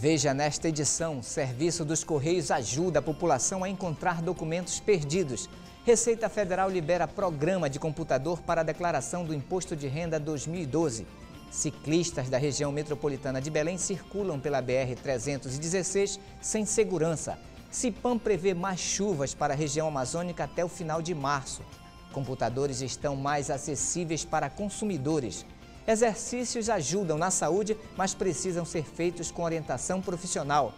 Veja nesta edição: Serviço dos Correios ajuda a população a encontrar documentos perdidos. Receita Federal libera programa de computador para a declaração do Imposto de Renda 2012. Ciclistas da região metropolitana de Belém circulam pela BR-316 sem segurança. CIPAM prevê mais chuvas para a região amazônica até o final de março. Computadores estão mais acessíveis para consumidores. Exercícios ajudam na saúde, mas precisam ser feitos com orientação profissional.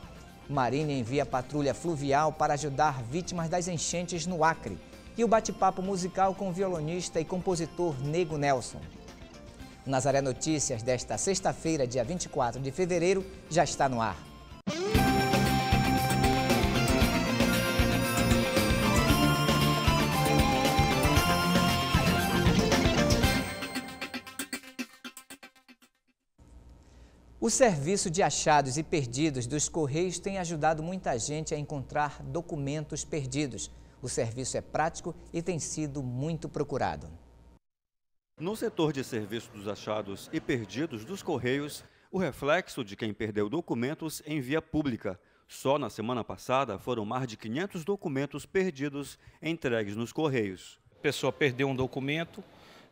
Marinha envia patrulha fluvial para ajudar vítimas das enchentes no Acre. E o bate-papo musical com o violonista e compositor Nego Nelson. O Nazaré Notícias desta sexta-feira, dia 24 de fevereiro, já está no ar. O serviço de achados e perdidos dos Correios tem ajudado muita gente a encontrar documentos perdidos. O serviço é prático e tem sido muito procurado. No setor de serviço dos achados e perdidos dos Correios, o reflexo de quem perdeu documentos em via pública. Só na semana passada foram mais de 500 documentos perdidos entregues nos Correios. A pessoa perdeu um documento,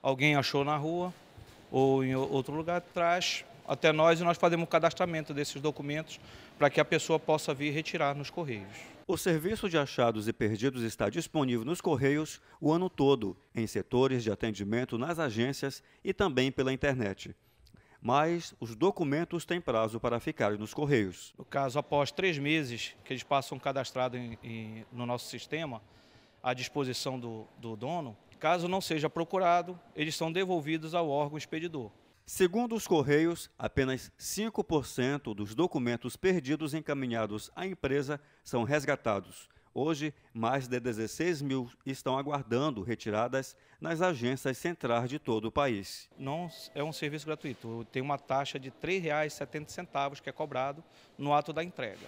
alguém achou na rua ou em outro lugar, traz, até nós e nós fazemos o cadastramento desses documentos para que a pessoa possa vir retirar nos Correios. O serviço de achados e perdidos está disponível nos Correios o ano todo, em setores de atendimento nas agências e também pela internet mas os documentos têm prazo para ficarem nos Correios. No caso, após três meses que eles passam cadastrado em, em, no nosso sistema, à disposição do, do dono, caso não seja procurado, eles são devolvidos ao órgão expedidor. Segundo os Correios, apenas 5% dos documentos perdidos encaminhados à empresa são resgatados. Hoje, mais de 16 mil estão aguardando retiradas nas agências centrais de todo o país. Não é um serviço gratuito, tem uma taxa de R$ 3,70 que é cobrado no ato da entrega.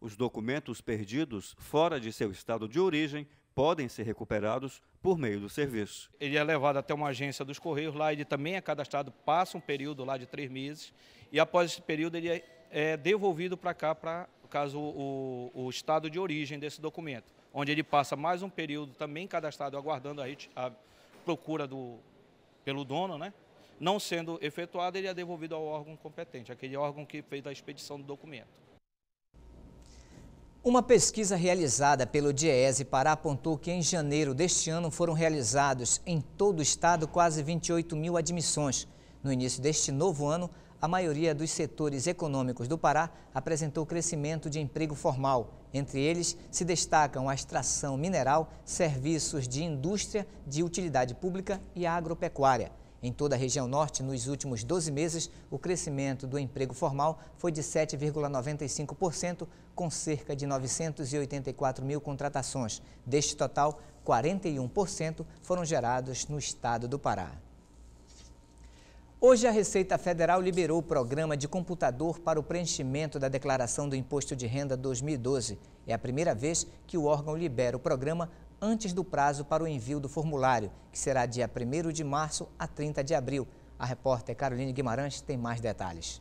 Os documentos perdidos fora de seu estado de origem podem ser recuperados por meio do serviço. Ele é levado até uma agência dos Correios, lá ele também é cadastrado, passa um período lá de três meses, e após esse período ele é, é devolvido para cá, para caso o, o estado de origem desse documento, onde ele passa mais um período também cadastrado, aguardando a, a procura do, pelo dono, né? Não sendo efetuado, ele é devolvido ao órgão competente, aquele órgão que fez a expedição do documento. Uma pesquisa realizada pelo DIESE Pará apontou que em janeiro deste ano foram realizados em todo o estado quase 28 mil admissões. No início deste novo ano, a maioria dos setores econômicos do Pará apresentou crescimento de emprego formal. Entre eles se destacam a extração mineral, serviços de indústria de utilidade pública e a agropecuária. Em toda a região norte, nos últimos 12 meses, o crescimento do emprego formal foi de 7,95%, com cerca de 984 mil contratações. Deste total, 41% foram gerados no estado do Pará. Hoje, a Receita Federal liberou o programa de computador para o preenchimento da declaração do Imposto de Renda 2012. É a primeira vez que o órgão libera o programa antes do prazo para o envio do formulário, que será dia 1 de março a 30 de abril. A repórter Caroline Guimarães tem mais detalhes.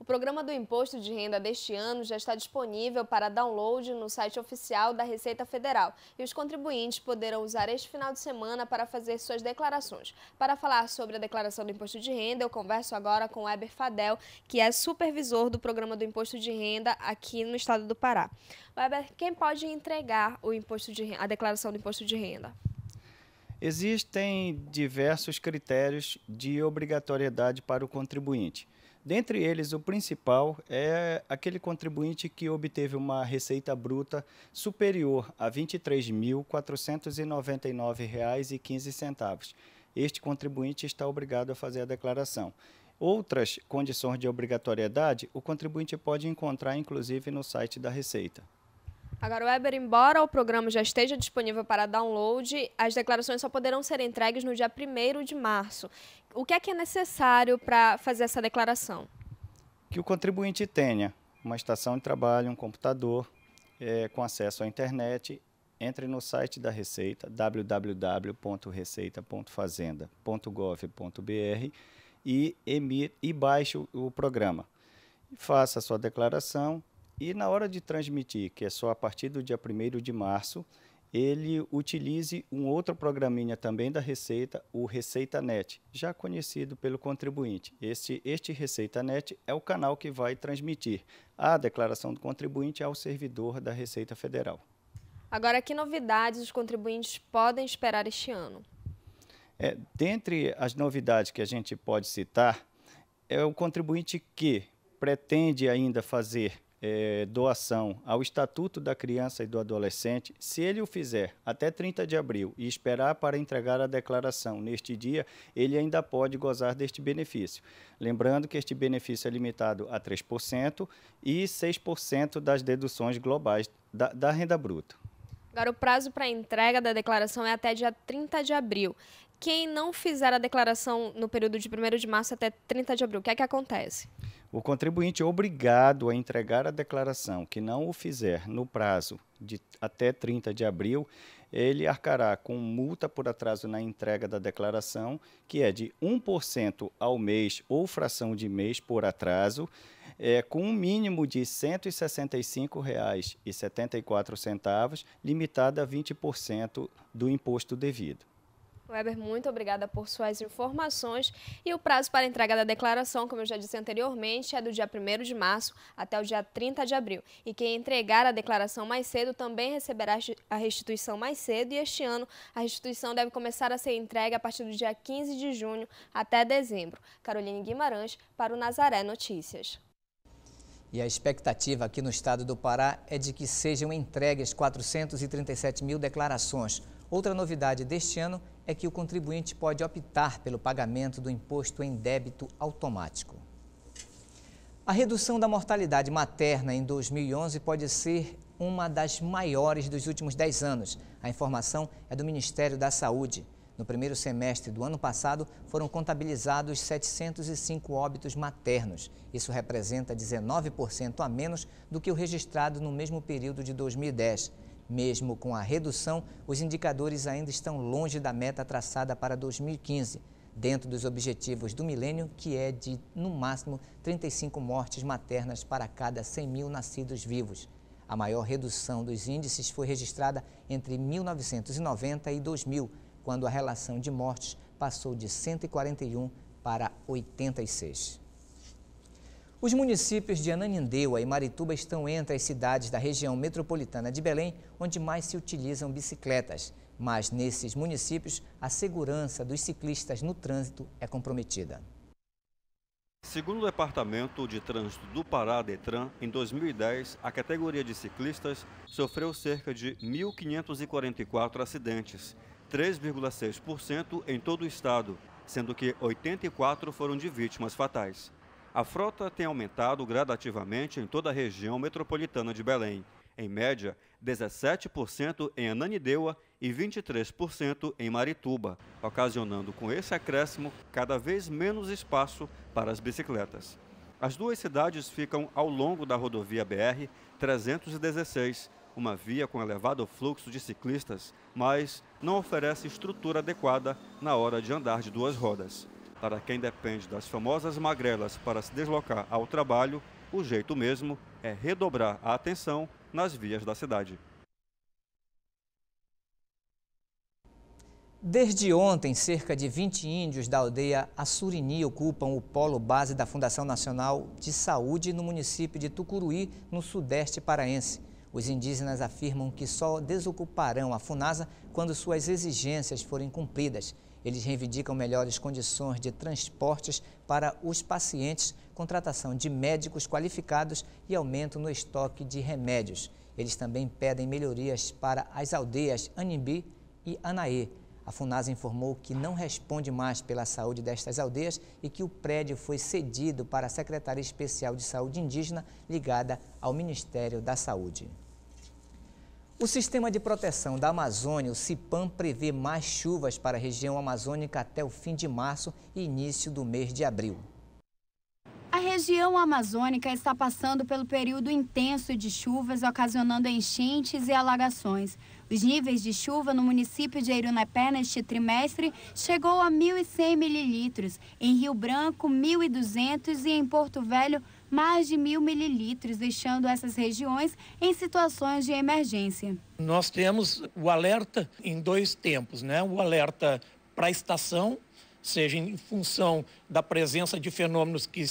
O programa do Imposto de Renda deste ano já está disponível para download no site oficial da Receita Federal e os contribuintes poderão usar este final de semana para fazer suas declarações. Para falar sobre a declaração do Imposto de Renda, eu converso agora com Weber Fadel, que é supervisor do programa do Imposto de Renda aqui no estado do Pará. Weber, quem pode entregar o imposto de, a declaração do Imposto de Renda? Existem diversos critérios de obrigatoriedade para o contribuinte. Dentre eles, o principal é aquele contribuinte que obteve uma receita bruta superior a R$ 23.499,15. Este contribuinte está obrigado a fazer a declaração. Outras condições de obrigatoriedade o contribuinte pode encontrar, inclusive, no site da Receita. Agora, Weber, embora o programa já esteja disponível para download, as declarações só poderão ser entregues no dia 1 de março. O que é que é necessário para fazer essa declaração? Que o contribuinte tenha uma estação de trabalho, um computador é, com acesso à internet. Entre no site da Receita, www.receita.fazenda.gov.br e, e baixe o, o programa. Faça a sua declaração e na hora de transmitir, que é só a partir do dia 1 de março, ele utilize um outro programinha também da Receita, o ReceitaNet, já conhecido pelo contribuinte. Este, este ReceitaNet é o canal que vai transmitir a declaração do contribuinte ao servidor da Receita Federal. Agora, que novidades os contribuintes podem esperar este ano? É, dentre as novidades que a gente pode citar, é o contribuinte que pretende ainda fazer é, doação ao Estatuto da Criança e do Adolescente, se ele o fizer até 30 de abril e esperar para entregar a declaração neste dia, ele ainda pode gozar deste benefício. Lembrando que este benefício é limitado a 3% e 6% das deduções globais da, da renda bruta. Agora, o prazo para entrega da declaração é até dia 30 de abril quem não fizer a declaração no período de 1 de março até 30 de abril, o que é que acontece? O contribuinte é obrigado a entregar a declaração que não o fizer no prazo de até 30 de abril, ele arcará com multa por atraso na entrega da declaração, que é de 1% ao mês ou fração de mês por atraso, é, com um mínimo de R$ 165,74, limitada a 20% do imposto devido. Weber, muito obrigada por suas informações. E o prazo para entrega da declaração, como eu já disse anteriormente, é do dia 1 de março até o dia 30 de abril. E quem entregar a declaração mais cedo também receberá a restituição mais cedo. E este ano, a restituição deve começar a ser entregue a partir do dia 15 de junho até dezembro. Caroline Guimarães, para o Nazaré Notícias. E a expectativa aqui no estado do Pará é de que sejam entregues 437 mil declarações. Outra novidade deste ano é que o contribuinte pode optar pelo pagamento do imposto em débito automático. A redução da mortalidade materna em 2011 pode ser uma das maiores dos últimos 10 anos. A informação é do Ministério da Saúde. No primeiro semestre do ano passado, foram contabilizados 705 óbitos maternos. Isso representa 19% a menos do que o registrado no mesmo período de 2010. Mesmo com a redução, os indicadores ainda estão longe da meta traçada para 2015, dentro dos objetivos do milênio, que é de, no máximo, 35 mortes maternas para cada 100 mil nascidos vivos. A maior redução dos índices foi registrada entre 1990 e 2000, quando a relação de mortes passou de 141 para 86. Os municípios de Ananindeua e Marituba estão entre as cidades da região metropolitana de Belém onde mais se utilizam bicicletas. Mas nesses municípios, a segurança dos ciclistas no trânsito é comprometida. Segundo o Departamento de Trânsito do Pará, DETRAN, em 2010, a categoria de ciclistas sofreu cerca de 1.544 acidentes, 3,6% em todo o estado, sendo que 84 foram de vítimas fatais. A frota tem aumentado gradativamente em toda a região metropolitana de Belém. Em média, 17% em Ananindeua e 23% em Marituba, ocasionando com esse acréscimo cada vez menos espaço para as bicicletas. As duas cidades ficam ao longo da rodovia BR 316, uma via com elevado fluxo de ciclistas, mas não oferece estrutura adequada na hora de andar de duas rodas. Para quem depende das famosas magrelas para se deslocar ao trabalho, o jeito mesmo é redobrar a atenção nas vias da cidade. Desde ontem, cerca de 20 índios da aldeia Assurini ocupam o polo base da Fundação Nacional de Saúde no município de Tucuruí, no sudeste paraense. Os indígenas afirmam que só desocuparão a FUNASA quando suas exigências forem cumpridas. Eles reivindicam melhores condições de transportes para os pacientes, contratação de médicos qualificados e aumento no estoque de remédios. Eles também pedem melhorias para as aldeias Animbi e Anaê. A FUNASA informou que não responde mais pela saúde destas aldeias e que o prédio foi cedido para a Secretaria Especial de Saúde Indígena ligada ao Ministério da Saúde. O sistema de proteção da Amazônia, o CIPAM, prevê mais chuvas para a região amazônica até o fim de março e início do mês de abril. A região amazônica está passando pelo período intenso de chuvas, ocasionando enchentes e alagações. Os níveis de chuva no município de Eirunepé neste trimestre chegou a 1.100 mililitros, em Rio Branco 1.200 e em Porto Velho mais de mil mililitros, deixando essas regiões em situações de emergência. Nós temos o alerta em dois tempos, né? O alerta para a estação, seja em função da presença de fenômenos que,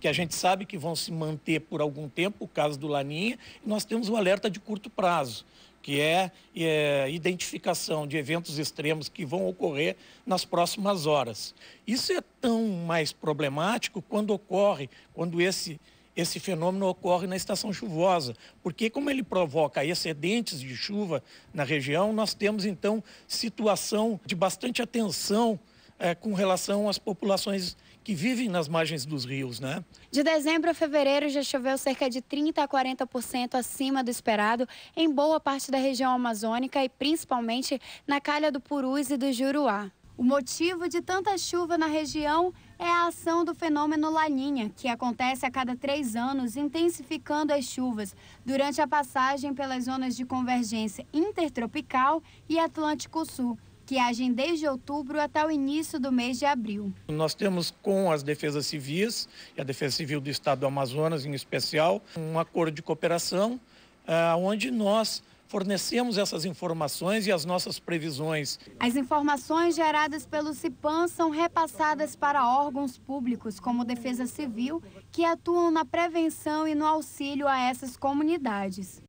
que a gente sabe que vão se manter por algum tempo, o caso do Laninha, e nós temos o alerta de curto prazo que é, é identificação de eventos extremos que vão ocorrer nas próximas horas. Isso é tão mais problemático quando ocorre, quando esse esse fenômeno ocorre na estação chuvosa, porque como ele provoca excedentes de chuva na região, nós temos então situação de bastante atenção é, com relação às populações que vivem nas margens dos rios, né? De dezembro a fevereiro já choveu cerca de 30 a 40% acima do esperado em boa parte da região amazônica e principalmente na calha do Purus e do Juruá. O motivo de tanta chuva na região é a ação do fenômeno Laninha, que acontece a cada três anos, intensificando as chuvas durante a passagem pelas zonas de convergência intertropical e Atlântico Sul que agem desde outubro até o início do mês de abril. Nós temos com as defesas civis e a Defesa Civil do Estado do Amazonas, em especial, um acordo de cooperação ah, onde nós fornecemos essas informações e as nossas previsões. As informações geradas pelo CIPAM são repassadas para órgãos públicos, como Defesa Civil, que atuam na prevenção e no auxílio a essas comunidades.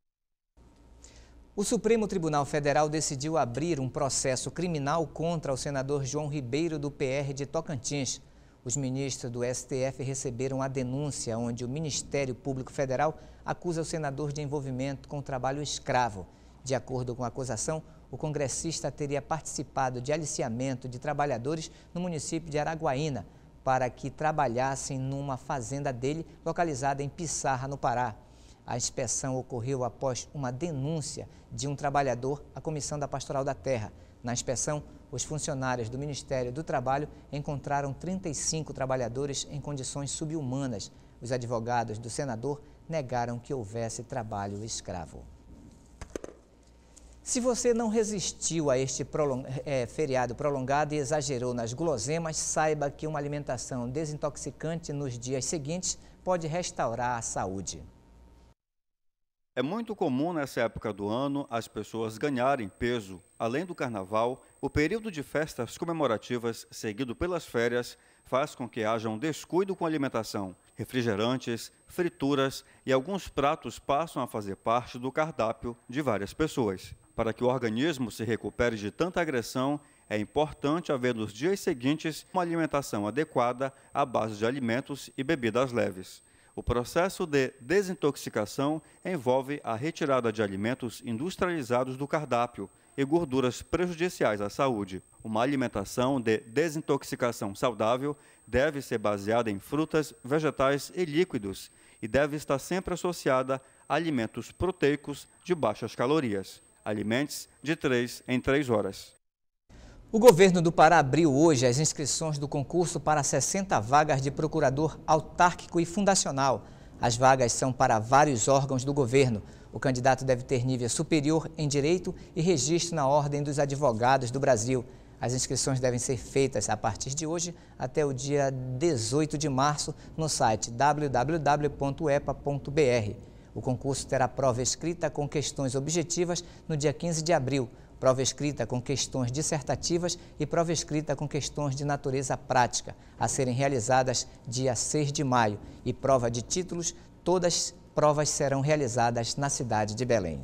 O Supremo Tribunal Federal decidiu abrir um processo criminal contra o senador João Ribeiro do PR de Tocantins. Os ministros do STF receberam a denúncia onde o Ministério Público Federal acusa o senador de envolvimento com trabalho escravo. De acordo com a acusação, o congressista teria participado de aliciamento de trabalhadores no município de Araguaína para que trabalhassem numa fazenda dele localizada em Pissarra, no Pará. A inspeção ocorreu após uma denúncia de um trabalhador à Comissão da Pastoral da Terra. Na inspeção, os funcionários do Ministério do Trabalho encontraram 35 trabalhadores em condições subhumanas. Os advogados do senador negaram que houvesse trabalho escravo. Se você não resistiu a este prolong... é, feriado prolongado e exagerou nas guloseimas, saiba que uma alimentação desintoxicante nos dias seguintes pode restaurar a saúde. É muito comum nessa época do ano as pessoas ganharem peso. Além do carnaval, o período de festas comemorativas, seguido pelas férias, faz com que haja um descuido com a alimentação. Refrigerantes, frituras e alguns pratos passam a fazer parte do cardápio de várias pessoas. Para que o organismo se recupere de tanta agressão, é importante haver nos dias seguintes uma alimentação adequada à base de alimentos e bebidas leves. O processo de desintoxicação envolve a retirada de alimentos industrializados do cardápio e gorduras prejudiciais à saúde. Uma alimentação de desintoxicação saudável deve ser baseada em frutas, vegetais e líquidos e deve estar sempre associada a alimentos proteicos de baixas calorias. Alimentos de 3 em 3 horas. O governo do Pará abriu hoje as inscrições do concurso para 60 vagas de procurador autárquico e fundacional. As vagas são para vários órgãos do governo. O candidato deve ter nível superior em direito e registro na Ordem dos Advogados do Brasil. As inscrições devem ser feitas a partir de hoje até o dia 18 de março no site www.epa.br. O concurso terá prova escrita com questões objetivas no dia 15 de abril prova escrita com questões dissertativas e prova escrita com questões de natureza prática, a serem realizadas dia 6 de maio, e prova de títulos, todas provas serão realizadas na cidade de Belém.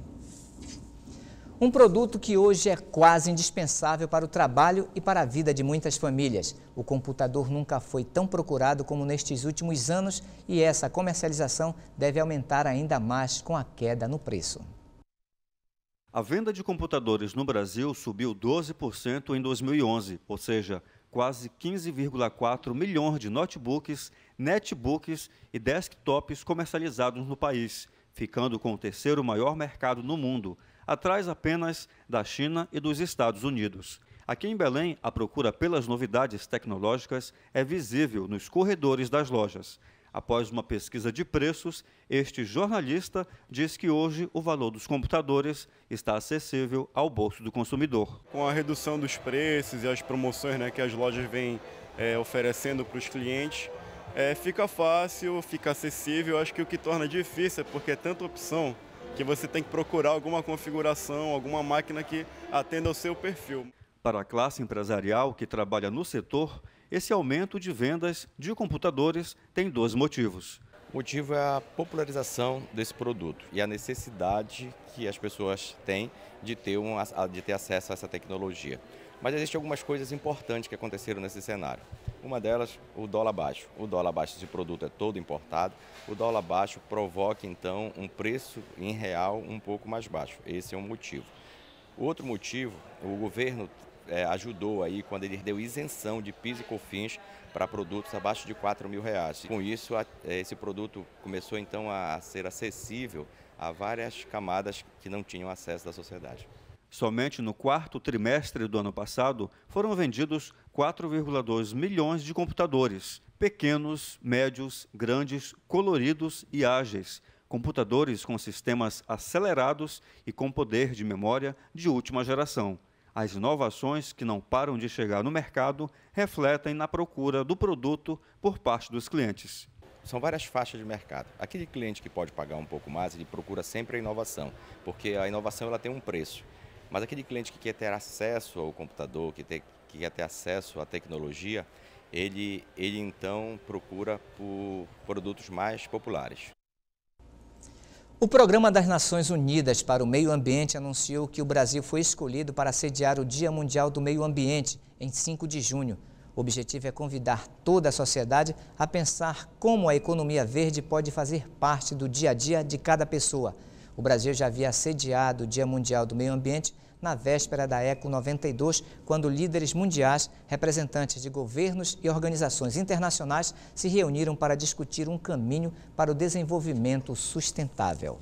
Um produto que hoje é quase indispensável para o trabalho e para a vida de muitas famílias. O computador nunca foi tão procurado como nestes últimos anos e essa comercialização deve aumentar ainda mais com a queda no preço. A venda de computadores no Brasil subiu 12% em 2011, ou seja, quase 15,4 milhões de notebooks, netbooks e desktops comercializados no país, ficando com o terceiro maior mercado no mundo, atrás apenas da China e dos Estados Unidos. Aqui em Belém, a procura pelas novidades tecnológicas é visível nos corredores das lojas. Após uma pesquisa de preços, este jornalista diz que hoje o valor dos computadores está acessível ao bolso do consumidor. Com a redução dos preços e as promoções né, que as lojas vêm é, oferecendo para os clientes, é, fica fácil, fica acessível. Acho que o que torna difícil é porque é tanta opção que você tem que procurar alguma configuração, alguma máquina que atenda ao seu perfil. Para a classe empresarial que trabalha no setor, esse aumento de vendas de computadores tem dois motivos. O motivo é a popularização desse produto e a necessidade que as pessoas têm de ter, um, de ter acesso a essa tecnologia. Mas existem algumas coisas importantes que aconteceram nesse cenário. Uma delas, o dólar baixo. O dólar baixo desse produto é todo importado. O dólar baixo provoca, então, um preço em real um pouco mais baixo. Esse é um motivo. O outro motivo, o governo é, ajudou aí quando ele deu isenção de PIS e COFINS para produtos abaixo de 4 mil reais. Com isso, a, é, esse produto começou então a, a ser acessível a várias camadas que não tinham acesso da sociedade. Somente no quarto trimestre do ano passado foram vendidos 4,2 milhões de computadores, pequenos, médios, grandes, coloridos e ágeis. Computadores com sistemas acelerados e com poder de memória de última geração. As inovações que não param de chegar no mercado refletem na procura do produto por parte dos clientes. São várias faixas de mercado. Aquele cliente que pode pagar um pouco mais, ele procura sempre a inovação, porque a inovação ela tem um preço. Mas aquele cliente que quer ter acesso ao computador, que, que quer ter acesso à tecnologia, ele, ele então procura por produtos mais populares. O Programa das Nações Unidas para o Meio Ambiente anunciou que o Brasil foi escolhido para sediar o Dia Mundial do Meio Ambiente em 5 de junho. O objetivo é convidar toda a sociedade a pensar como a economia verde pode fazer parte do dia a dia de cada pessoa. O Brasil já havia sediado o Dia Mundial do Meio Ambiente na véspera da ECO 92, quando líderes mundiais, representantes de governos e organizações internacionais se reuniram para discutir um caminho para o desenvolvimento sustentável.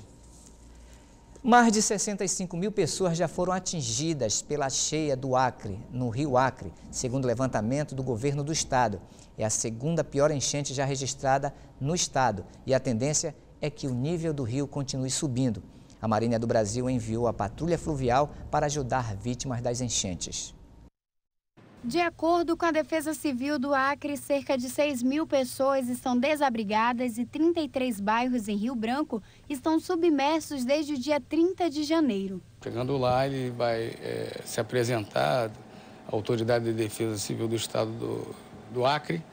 Mais de 65 mil pessoas já foram atingidas pela cheia do Acre, no rio Acre, segundo o levantamento do governo do estado. É a segunda pior enchente já registrada no estado e a tendência é que o nível do rio continue subindo. A Marinha do Brasil enviou a patrulha fluvial para ajudar vítimas das enchentes. De acordo com a Defesa Civil do Acre, cerca de 6 mil pessoas estão desabrigadas e 33 bairros em Rio Branco estão submersos desde o dia 30 de janeiro. Chegando lá, ele vai é, se apresentar à Autoridade de Defesa Civil do Estado do, do Acre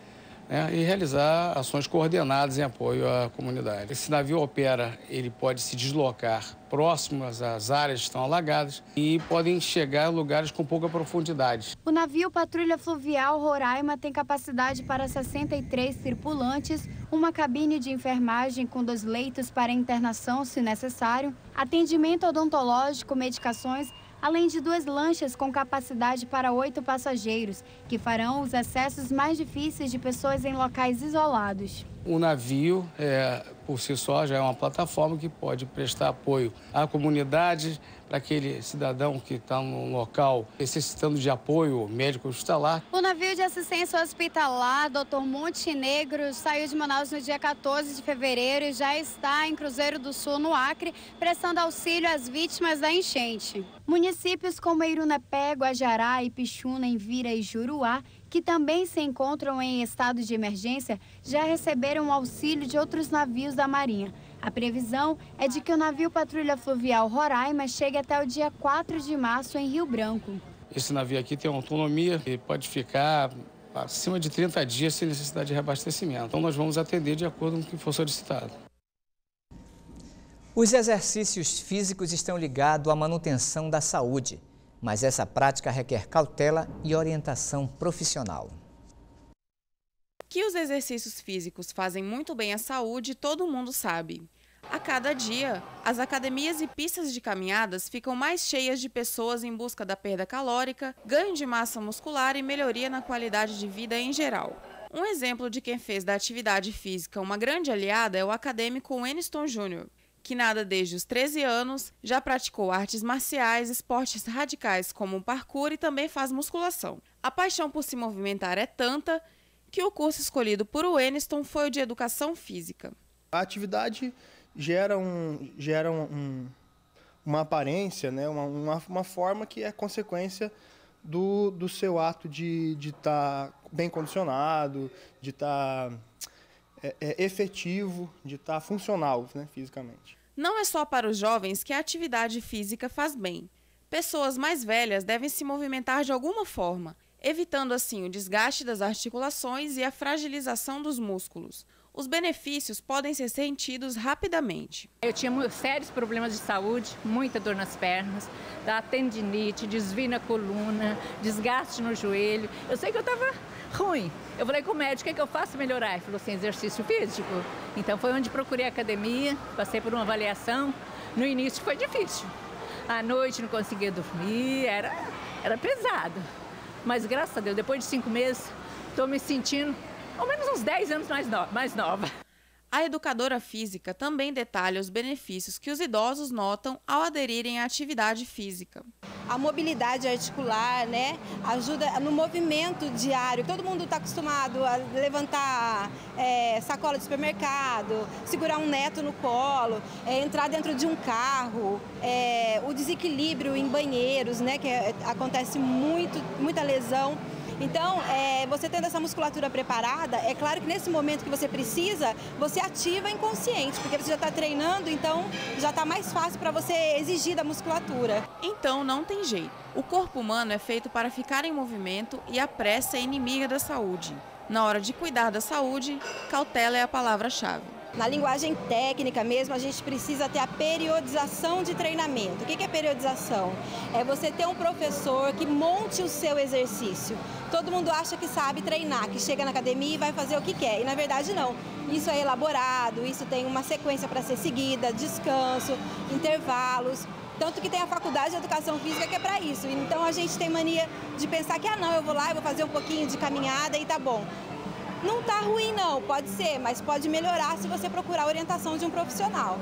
né, e realizar ações coordenadas em apoio à comunidade. Esse navio opera, ele pode se deslocar próximas às áreas que estão alagadas e podem chegar a lugares com pouca profundidade. O navio Patrulha Fluvial Roraima tem capacidade para 63 tripulantes, uma cabine de enfermagem com dois leitos para internação, se necessário, atendimento odontológico, medicações além de duas lanchas com capacidade para oito passageiros, que farão os acessos mais difíceis de pessoas em locais isolados. O navio, é, por si só, já é uma plataforma que pode prestar apoio à comunidade, para aquele cidadão que está no local necessitando de apoio médico hospitalar. O navio de assistência hospitalar Dr. Montenegro saiu de Manaus no dia 14 de fevereiro e já está em Cruzeiro do Sul, no Acre, prestando auxílio às vítimas da enchente. Municípios como Irunepé, Guajará, Ipixuna, Envira e Juruá que também se encontram em estado de emergência, já receberam auxílio de outros navios da Marinha. A previsão é de que o navio patrulha fluvial Roraima chegue até o dia 4 de março em Rio Branco. Esse navio aqui tem autonomia e pode ficar acima de 30 dias sem necessidade de reabastecimento. Então nós vamos atender de acordo com o que for solicitado. Os exercícios físicos estão ligados à manutenção da saúde, mas essa prática requer cautela e orientação profissional. Que os exercícios físicos fazem muito bem à saúde, todo mundo sabe. A cada dia, as academias e pistas de caminhadas ficam mais cheias de pessoas em busca da perda calórica, ganho de massa muscular e melhoria na qualidade de vida em geral. Um exemplo de quem fez da atividade física uma grande aliada é o acadêmico Eniston Júnior, que nada desde os 13 anos, já praticou artes marciais, esportes radicais como o parkour e também faz musculação. A paixão por se movimentar é tanta que o curso escolhido por Weniston foi o de Educação Física. A atividade gera, um, gera um, uma aparência, né? Uma, uma, uma, forma que é consequência do, do seu ato de estar tá bem condicionado, de estar tá, é, é, efetivo, de estar tá funcional né? fisicamente. Não é só para os jovens que a atividade física faz bem. Pessoas mais velhas devem se movimentar de alguma forma evitando assim o desgaste das articulações e a fragilização dos músculos. Os benefícios podem ser sentidos rapidamente. Eu tinha sérios problemas de saúde, muita dor nas pernas, da tendinite, desvio na coluna, desgaste no joelho. Eu sei que eu estava ruim. Eu falei com o médico, o que, é eu faço melhorar? Ele falou assim, exercício físico. Então foi onde procurei a academia, passei por uma avaliação. No início foi difícil. À noite não conseguia dormir, era, era pesado. Mas graças a Deus, depois de cinco meses, estou me sentindo ao menos uns 10 anos mais, no mais nova. A educadora física também detalha os benefícios que os idosos notam ao aderirem à atividade física. A mobilidade articular, né, ajuda no movimento diário. Todo mundo está acostumado a levantar é, sacola de supermercado, segurar um neto no colo, é, entrar dentro de um carro, é, o desequilíbrio em banheiros, né, que é, acontece muito, muita lesão. Então, é, você tendo essa musculatura preparada, é claro que nesse momento que você precisa, você ativa inconsciente, porque você já está treinando, então já está mais fácil para você exigir da musculatura. Então, não tem jeito. O corpo humano é feito para ficar em movimento e a pressa é inimiga da saúde. Na hora de cuidar da saúde, cautela é a palavra-chave. Na linguagem técnica mesmo, a gente precisa ter a periodização de treinamento. O que é periodização? É você ter um professor que monte o seu exercício. Todo mundo acha que sabe treinar, que chega na academia e vai fazer o que quer. E na verdade não. Isso é elaborado, isso tem uma sequência para ser seguida, descanso, intervalos. Tanto que tem a faculdade de educação física que é para isso. Então a gente tem mania de pensar que, ah, não, eu vou lá, eu vou fazer um pouquinho de caminhada e tá bom não está ruim não, pode ser, mas pode melhorar se você procurar a orientação de um profissional.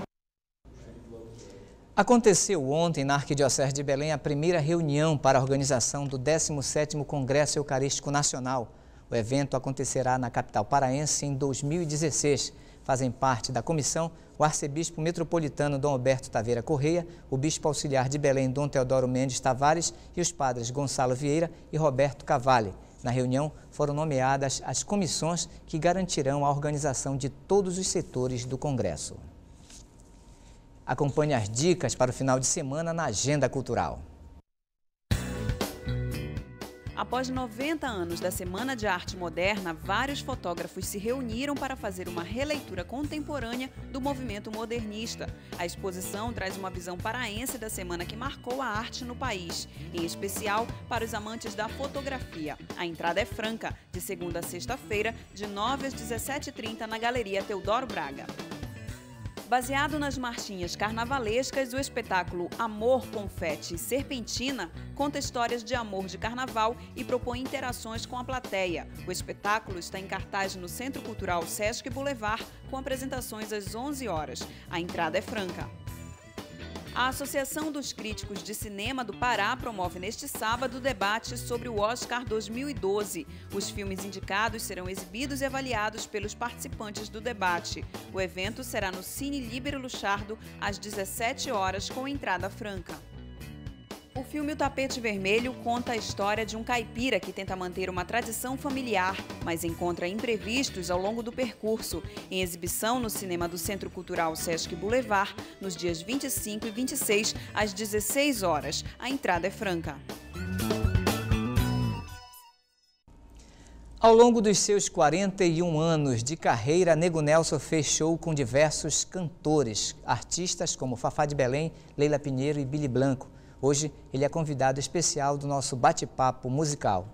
Aconteceu ontem na Arquidiocese de Belém a primeira reunião para a organização do 17º Congresso Eucarístico Nacional. O evento acontecerá na capital paraense em 2016. Fazem parte da comissão o arcebispo metropolitano Dom Alberto Taveira Correia, o bispo auxiliar de Belém Dom Teodoro Mendes Tavares e os padres Gonçalo Vieira e Roberto Cavalli. Na reunião foram nomeadas as comissões que garantirão a organização de todos os setores do Congresso. Acompanhe as dicas para o final de semana na Agenda Cultural. Após 90 anos da Semana de Arte Moderna, vários fotógrafos se reuniram para fazer uma releitura contemporânea do movimento modernista. A exposição traz uma visão paraense da semana que marcou a arte no país, em especial para os amantes da fotografia. A entrada é franca, de segunda a sexta-feira, de 9 às 17h30 na Galeria Teodoro Braga. Baseado nas marchinhas carnavalescas, o espetáculo Amor, Confete e Serpentina conta histórias de amor de carnaval e propõe interações com a plateia. O espetáculo está em cartaz no Centro Cultural Sesc Boulevard, com apresentações às 11 horas. A entrada é franca. A Associação dos Críticos de Cinema do Pará promove neste sábado debate sobre o Oscar 2012. Os filmes indicados serão exibidos e avaliados pelos participantes do debate. O evento será no Cine Líbero Luchardo às 17 horas com entrada franca. O filme O Tapete Vermelho conta a história de um caipira que tenta manter uma tradição familiar, mas encontra imprevistos ao longo do percurso, em exibição no cinema do Centro Cultural Sesc Boulevard, nos dias 25 e 26, às 16 horas. A entrada é franca. Ao longo dos seus 41 anos de carreira, Nego Nelson fechou com diversos cantores, artistas como Fafá de Belém, Leila Pinheiro e Billy Blanco. Hoje ele é convidado especial do nosso bate-papo musical.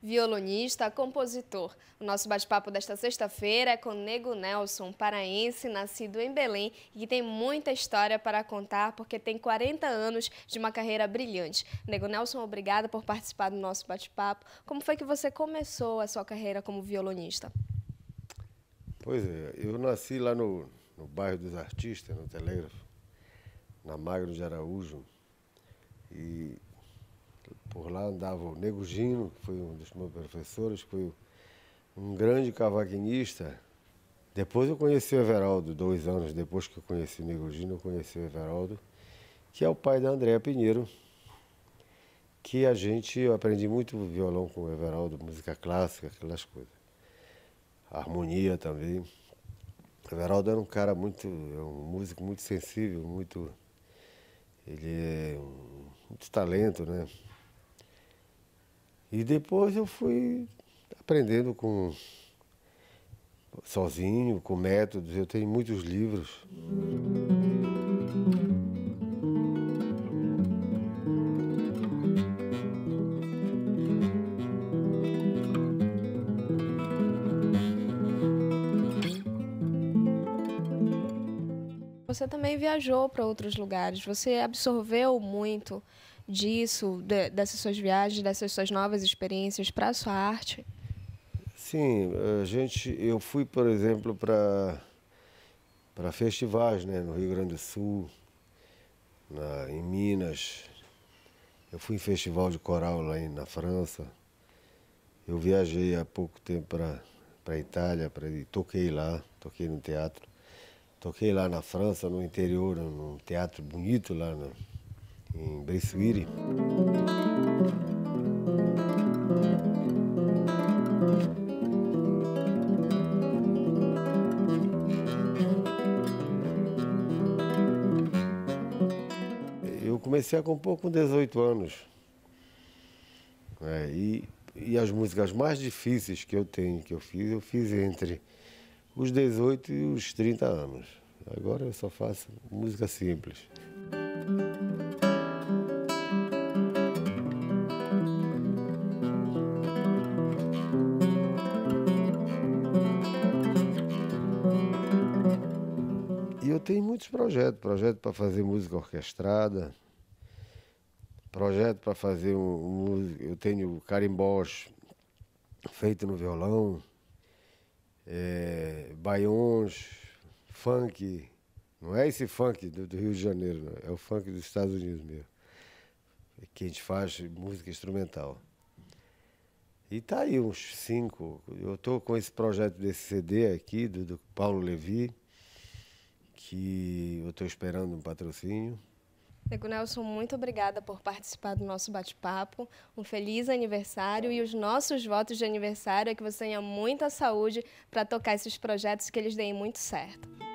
Violonista, compositor. O nosso bate-papo desta sexta-feira é com Nego Nelson, paraense, nascido em Belém e que tem muita história para contar porque tem 40 anos de uma carreira brilhante. Nego Nelson, obrigada por participar do nosso bate-papo. Como foi que você começou a sua carreira como violonista? Pois é, eu nasci lá no, no bairro dos artistas, no Telégrafo na Magno de Araújo. E por lá andava o Nego Gino, que foi um dos meus professores, que foi um grande cavaquinista. Depois eu conheci o Everaldo, dois anos depois que eu conheci o Nego Gino, eu conheci o Everaldo, que é o pai da Andréa Pinheiro, que a gente, eu aprendi muito violão com o Everaldo, música clássica, aquelas coisas. Harmonia também. O Everaldo era um cara muito, é um músico muito sensível, muito ele é muito talento, né? E depois eu fui aprendendo com sozinho, com métodos. Eu tenho muitos livros. você também viajou para outros lugares, você absorveu muito disso, de, dessas suas viagens, dessas suas novas experiências para a sua arte? Sim, a gente, eu fui, por exemplo, para para festivais, né, no Rio Grande do Sul, na, em Minas. Eu fui em festival de coral lá em, na França. Eu viajei há pouco tempo para para Itália, para toquei lá, toquei no teatro. Toquei lá na França, no interior, num teatro bonito lá né, em Bressuire. Eu comecei a compor com 18 anos. É, e, e as músicas mais difíceis que eu tenho, que eu fiz, eu fiz entre os 18 e os 30 anos. Agora eu só faço música simples. E eu tenho muitos projetos, projeto para fazer música orquestrada, projeto para fazer um, um, eu tenho carimbós feito no violão, é, baiões, funk. Não é esse funk do, do Rio de Janeiro, não. é o funk dos Estados Unidos mesmo. Que a gente faz música instrumental. E tá aí uns cinco. Eu tô com esse projeto desse CD aqui, do, do Paulo Levi, que eu tô esperando um patrocínio. Nego Nelson, muito obrigada por participar do nosso bate-papo. Um feliz aniversário e os nossos votos de aniversário é que você tenha muita saúde para tocar esses projetos que eles deem muito certo.